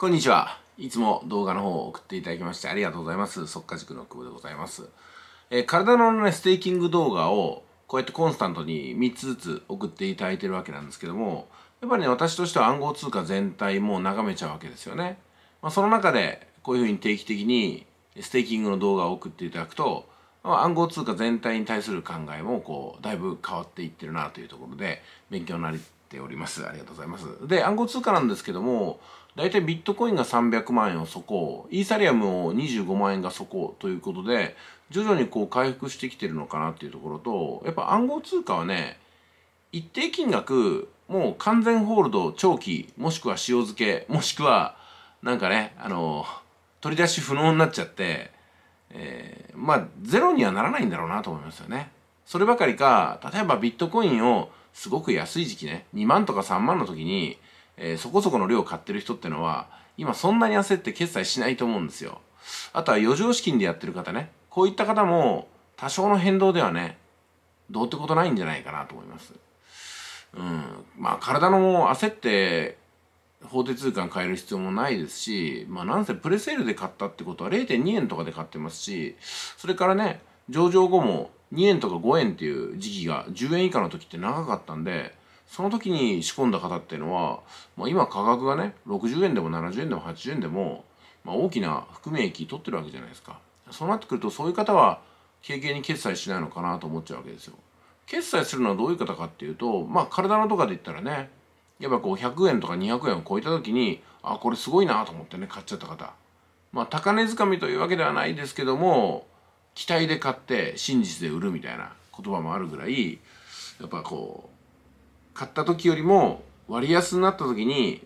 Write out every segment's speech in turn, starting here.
こんにちは。いつも動画の方を送っていただきましてありがとうございます。速化塾の久保でございます。えー、体のね、ステーキング動画をこうやってコンスタントに3つずつ送っていただいてるわけなんですけども、やっぱりね、私としては暗号通貨全体も眺めちゃうわけですよね。まあ、その中で、こういうふうに定期的にステーキングの動画を送っていただくと、暗号通貨全体に対する考えもこうだいぶ変わっていってるなというところで勉強になっておりますありがとうございますで暗号通貨なんですけども大体ビットコインが300万円をこイーサリアムを25万円がこということで徐々にこう回復してきてるのかなっていうところとやっぱ暗号通貨はね一定金額もう完全ホールド長期もしくは塩漬けもしくはなんかねあの取り出し不能になっちゃってえー、まあゼロにはならないんだろうなと思いますよね。そればかりか例えばビットコインをすごく安い時期ね2万とか3万の時に、えー、そこそこの量を買ってる人ってのは今そんなに焦って決済しないと思うんですよ。あとは余剰資金でやってる方ねこういった方も多少の変動ではねどうってことないんじゃないかなと思います。うん、まあ体のもう焦って法定通貨変える必要もないですし、まあなんせプレセールで買ったってことは0.2円とかで買ってますし、それからね、上場後も2円とか5円っていう時期が10円以下の時って長かったんで、その時に仕込んだ方っていうのは、まあ、今価格がね、60円でも70円でも80円でも、まあ、大きな含み益取ってるわけじゃないですか。そうなってくるとそういう方は軽々に決済しないのかなと思っちゃうわけですよ。決済するのはどういう方かっていうと、まあ体のとかで言ったらね、やっぱこう100円とか200円を超えた時にあこれすごいなと思ってね買っちゃった方まあ高値掴みというわけではないですけども期待で買って真実で売るみたいな言葉もあるぐらいやっぱこう買った時よりも割安になった時に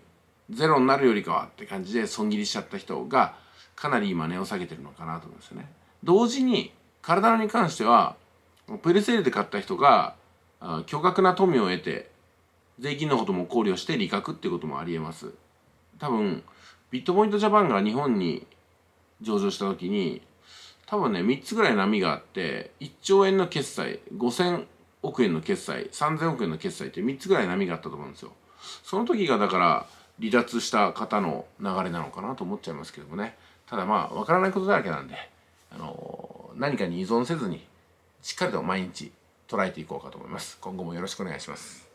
ゼロになるよりかはって感じで損切りしちゃった人がかなり今値を下げてるのかなと思いますよね。同時に体に関してはプレセールで買った人が巨額な富を得て税金のことも考慮して利確っていうこともありえます多分ビットポイントジャパンが日本に上場した時に多分ね3つぐらい波があって1兆円の決済5000億円の決済3000億円の決済って3つぐらい波があったと思うんですよその時がだから離脱した方の流れなのかなと思っちゃいますけどもねただまあ分からないことだらけなんであの何かに依存せずにしっかりと毎日捉えていこうかと思います今後もよろしくお願いします